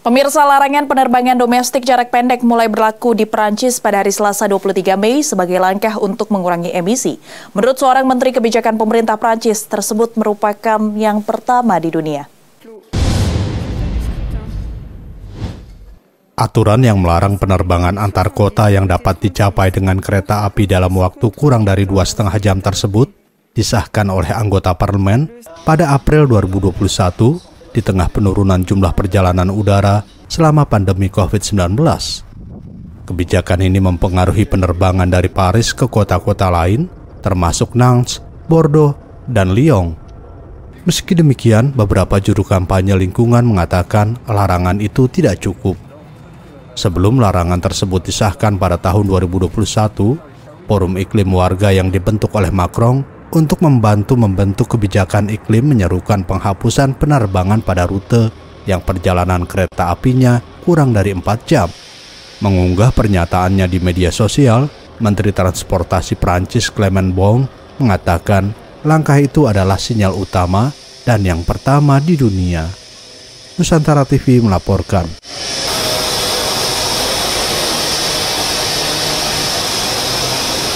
Pemirsa larangan penerbangan domestik jarak pendek mulai berlaku di Perancis pada hari Selasa 23 Mei sebagai langkah untuk mengurangi emisi. Menurut seorang menteri kebijakan pemerintah Perancis, tersebut merupakan yang pertama di dunia. Aturan yang melarang penerbangan antar kota yang dapat dicapai dengan kereta api dalam waktu kurang dari dua setengah jam tersebut disahkan oleh anggota parlemen pada April 2021 di tengah penurunan jumlah perjalanan udara selama pandemi COVID-19. Kebijakan ini mempengaruhi penerbangan dari Paris ke kota-kota lain, termasuk Nantes, Bordeaux, dan Lyon. Meski demikian, beberapa juru kampanye lingkungan mengatakan larangan itu tidak cukup. Sebelum larangan tersebut disahkan pada tahun 2021, Forum Iklim Warga yang dibentuk oleh Macron untuk membantu membentuk kebijakan iklim menyerukan penghapusan penerbangan pada rute yang perjalanan kereta apinya kurang dari 4 jam. Mengunggah pernyataannya di media sosial, Menteri Transportasi Prancis Clement Bong mengatakan langkah itu adalah sinyal utama dan yang pertama di dunia. Nusantara TV melaporkan.